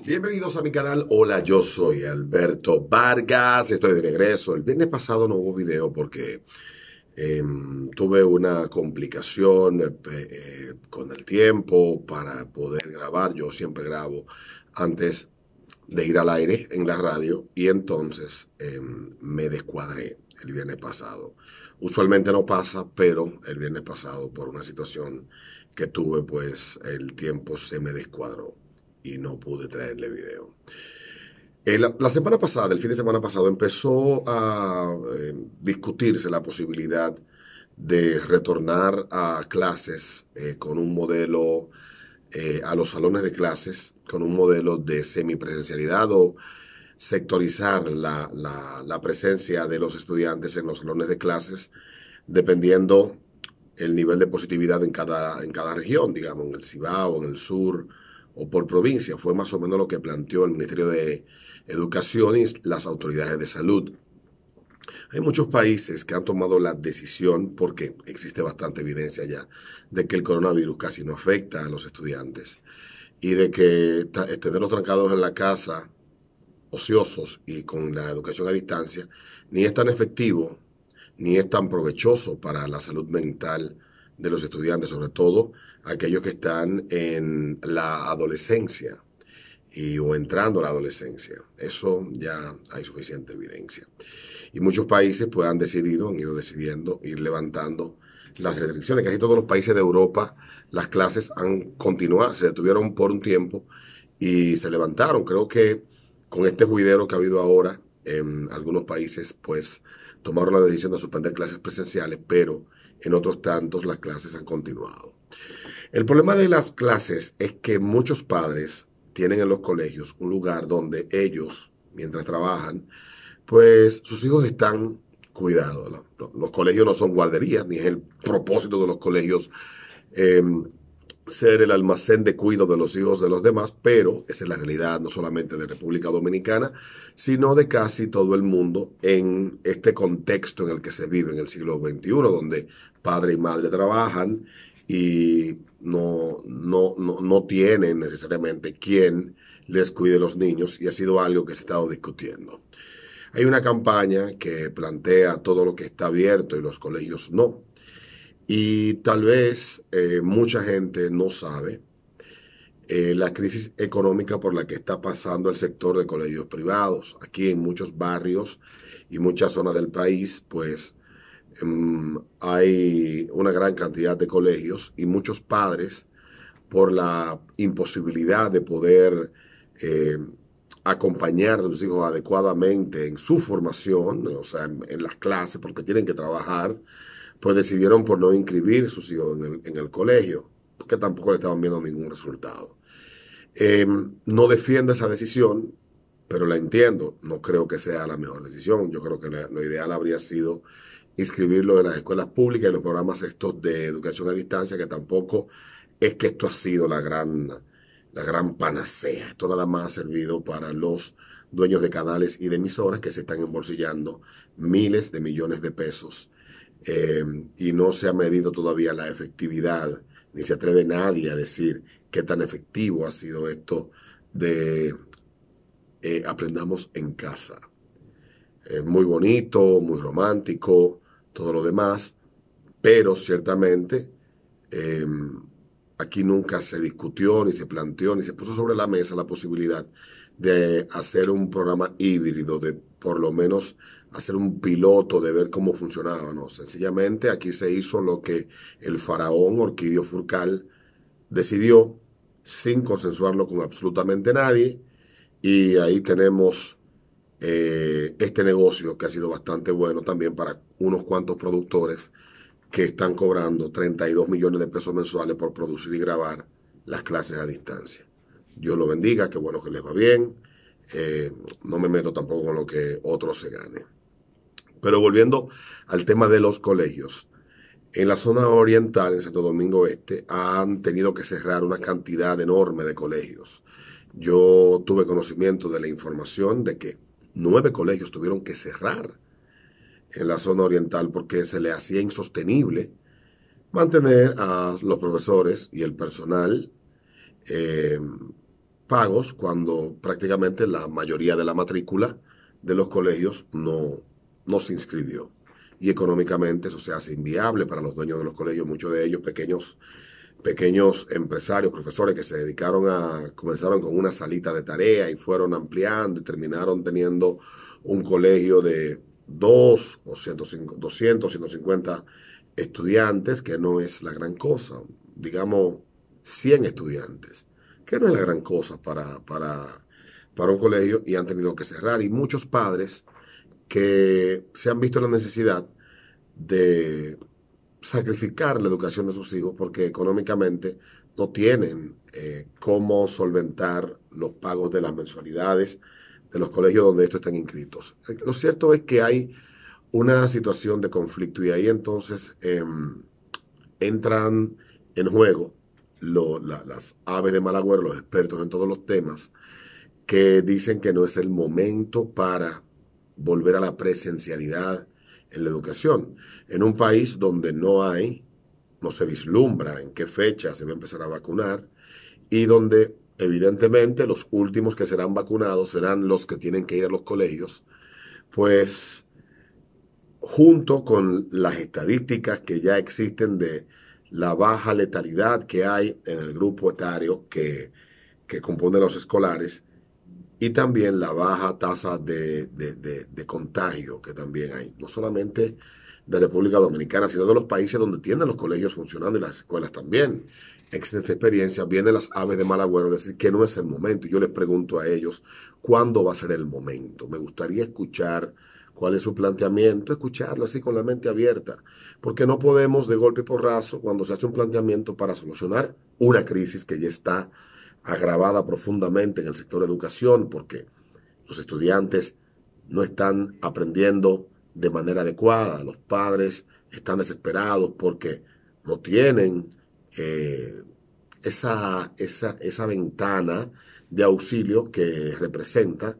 Bienvenidos a mi canal. Hola, yo soy Alberto Vargas. Estoy de regreso. El viernes pasado no hubo video porque em, tuve una complicación eh, eh, con el tiempo para poder grabar. Yo siempre grabo antes de ir al aire en la radio y entonces em, me descuadré el viernes pasado. Usualmente no pasa, pero el viernes pasado por una situación que tuve, pues el tiempo se me descuadró y no pude traerle video. Eh, la, semana pasada, el fin de semana pasado, empezó a eh, discutirse la posibilidad de retornar a clases eh, con un modelo, a los salones de clases, con un modelo de semipresencialidad o sectorizar la, presencia de los estudiantes en los salones de clases, dependiendo el nivel de positividad en cada, en cada región, digamos, en el Cibao, en el sur, o por provincia. Fue más o menos lo que planteó el Ministerio de Educación y las autoridades de salud. Hay muchos países que han tomado la decisión, porque existe bastante evidencia ya, de que el coronavirus casi no afecta a los estudiantes y de que eh, tenerlos trancados en la casa, ociosos y con la educación a distancia, ni es tan efectivo ni es tan provechoso para la salud mental de los estudiantes, sobre todo aquellos que están en la adolescencia y, o entrando a la adolescencia. Eso ya hay suficiente evidencia. Y muchos países pues han decidido, han ido decidiendo ir levantando las restricciones. Casi todos los países de Europa las clases han continuado, se detuvieron por un tiempo y se levantaron. Creo que con este juidero que ha habido ahora en algunos países pues tomaron la decisión de suspender clases presenciales, pero en otros tantos las clases han continuado. El problema de las clases es que muchos padres tienen en los colegios un lugar donde ellos, mientras trabajan, pues sus hijos están cuidados. Los, colegios no son guarderías, ni es el propósito de los colegios eh, ser el almacén de cuidado de los hijos de los demás, pero esa es la realidad no solamente de República Dominicana, sino de casi todo el mundo en este contexto en el que se vive en el siglo XXI, donde padre y madre trabajan y no, no, no, tienen necesariamente quien les cuide los niños y ha sido algo que se ha estado discutiendo. Hay una campaña que plantea todo lo que está abierto y los colegios no y tal vez eh, mucha gente no sabe eh, la crisis económica por la que está pasando el sector de colegios privados. Aquí en muchos barrios y muchas zonas del país, pues em, hay una gran cantidad de colegios y muchos padres por la imposibilidad de poder eh, acompañar a sus hijos adecuadamente en su formación, o sea, en las clases, porque tienen que trabajar pues decidieron por no inscribir sus hijos en el, en el colegio, porque tampoco le estaban viendo ningún resultado. Em, no defiendo esa decisión, pero la entiendo. No creo que sea la mejor decisión. Yo creo que lo ideal habría sido inscribirlo en las escuelas públicas y los programas estos de educación a distancia, que tampoco es que esto ha sido la gran, la gran panacea. Esto nada más ha servido para los dueños de canales y de emisoras que se están embolsillando miles de millones de pesos Em, y no se ha medido todavía la efectividad, ni se atreve nadie a decir qué tan efectivo ha sido esto de eh, aprendamos en casa. Es muy bonito, muy romántico, todo lo demás, pero ciertamente em, aquí nunca se discutió, ni se planteó, ni se puso sobre la mesa la posibilidad de hacer un programa híbrido de por lo menos hacer un piloto de ver cómo funcionaba, no, sencillamente aquí se hizo lo que el faraón Orquídeo Furcal decidió sin consensuarlo con absolutamente nadie y ahí tenemos eh, este negocio que ha sido bastante bueno también para unos cuantos productores que están cobrando 32 millones de pesos mensuales por producir y grabar las clases a distancia. Dios lo bendiga, qué bueno que les va bien. Eh, no me meto tampoco con lo que otros se gane. Pero volviendo al tema de los colegios. En la zona oriental, en Santo Domingo Este, han tenido que cerrar una cantidad enorme de colegios. Yo tuve conocimiento de la información de que nueve colegios tuvieron que cerrar en la zona oriental porque se le hacía insostenible mantener a los profesores y el personal eh, pagos cuando prácticamente la mayoría de la matrícula de los colegios no, no se inscribió. Y económicamente eso se hace inviable para los dueños de los colegios, muchos de ellos pequeños, pequeños empresarios, profesores que se dedicaron a, comenzaron con una salita de tarea y fueron ampliando y terminaron teniendo un colegio de dos... o doscientos, 200, 150 estudiantes, que no es la gran cosa, digamos 100 estudiantes, que no es la gran cosa para, para, para un colegio y han tenido que cerrar. Y muchos padres que se han visto la necesidad de sacrificar la educación de sus hijos porque económicamente no tienen eh, cómo solventar los pagos de las mensualidades de los colegios donde estos están inscritos. Lo cierto es que hay una situación de conflicto y ahí entonces em, entran en juego las aves de Malagüero, los expertos en todos los temas, que dicen que no es el momento para volver a la presencialidad en la educación. En un país donde no hay, no se vislumbra en qué fecha se va a empezar a vacunar y donde evidentemente los últimos que serán vacunados serán los que tienen que ir a los colegios, pues junto con las estadísticas que ya existen de la baja letalidad que hay en el grupo etario que, que compone los escolares, y también la baja tasa de, contagio que también hay, no solamente de República Dominicana, sino de los países donde tienen los colegios funcionando y las escuelas también. Excelente experiencia, vienen las aves de Malagüero, decir que no es el momento. Yo les pregunto a ellos, ¿cuándo va a ser el momento? Me gustaría escuchar cuál es su planteamiento, escucharlo así con la mente abierta, porque no podemos de golpe y porrazo, cuando se hace un planteamiento para solucionar una crisis que ya está agravada profundamente en el sector de educación porque los estudiantes no están aprendiendo de manera adecuada, los padres están desesperados porque no tienen eh, esa, esa, esa, ventana de auxilio que representa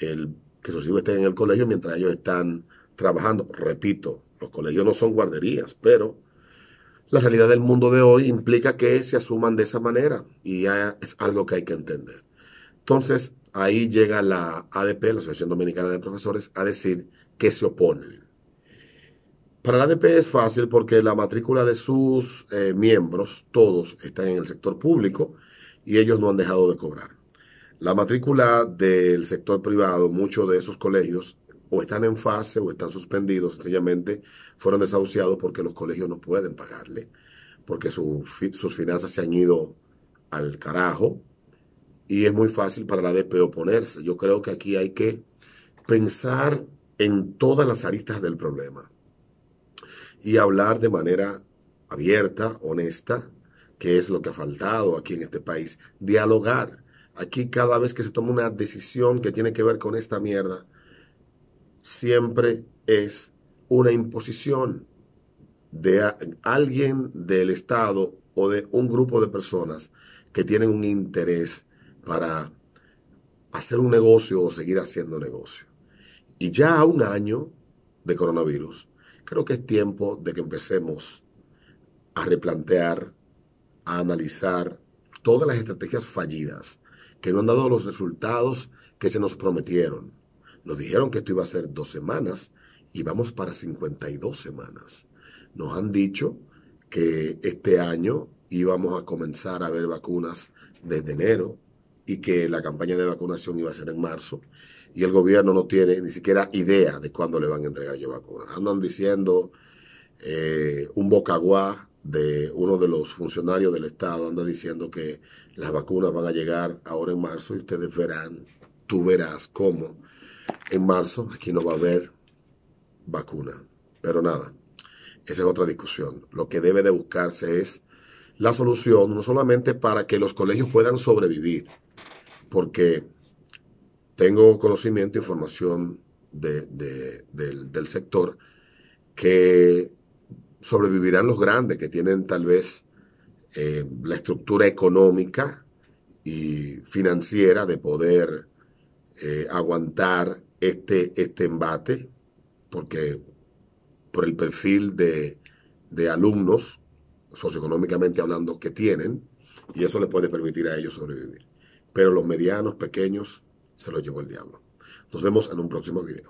el que sus hijos estén en el colegio mientras ellos están trabajando. Repito, los colegios no son guarderías, pero la realidad del mundo de hoy implica que se asuman de esa manera y es algo que hay que entender. Entonces, ahí llega la ADP, la Asociación Dominicana de Profesores, a decir que se oponen. Para la ADP es fácil porque la matrícula de sus eh, miembros, todos están en el sector público y ellos no han dejado de cobrar. La matrícula del sector privado, muchos de esos colegios o están en fase o están suspendidos, sencillamente fueron desahuciados porque los colegios no pueden pagarle, porque sus finanzas se han ido al carajo y es muy fácil para la DP oponerse. Yo creo que aquí hay que pensar en todas las aristas del problema y hablar de manera abierta, honesta, que es lo que ha faltado aquí en este país, dialogar. Aquí cada vez que se toma una decisión que tiene que ver con esta mierda, siempre es una imposición de alguien del Estado o de un grupo de personas que tienen un interés para hacer un negocio o seguir haciendo negocio. Y ya a un año de coronavirus, creo que es tiempo de que empecemos a replantear, a analizar todas las estrategias fallidas que no han dado los resultados que se nos prometieron nos dijeron que esto iba a ser dos semanas y vamos para 52 semanas. Nos han dicho que este año íbamos a comenzar a ver vacunas desde enero y que la campaña de vacunación iba a ser en marzo y el gobierno no tiene ni siquiera idea de cuándo le van a entregar yo vacunas. Andan diciendo eh, un bocaguá de uno de los funcionarios del Estado, anda diciendo que las vacunas van a llegar ahora en marzo y ustedes verán, tú verás cómo en marzo aquí no va a haber vacuna. Pero nada, esa es otra discusión. Lo que debe de buscarse es la solución, no solamente para que los colegios puedan sobrevivir, porque tengo conocimiento, e información del, sector, que sobrevivirán los grandes, que tienen tal vez eh, la estructura económica y financiera de poder eh, aguantar este, este embate, porque por el perfil de, de alumnos, socioeconómicamente hablando, que tienen, y eso les puede permitir a ellos sobrevivir. Pero los medianos, pequeños, se los llevó el diablo. Nos vemos en un próximo video.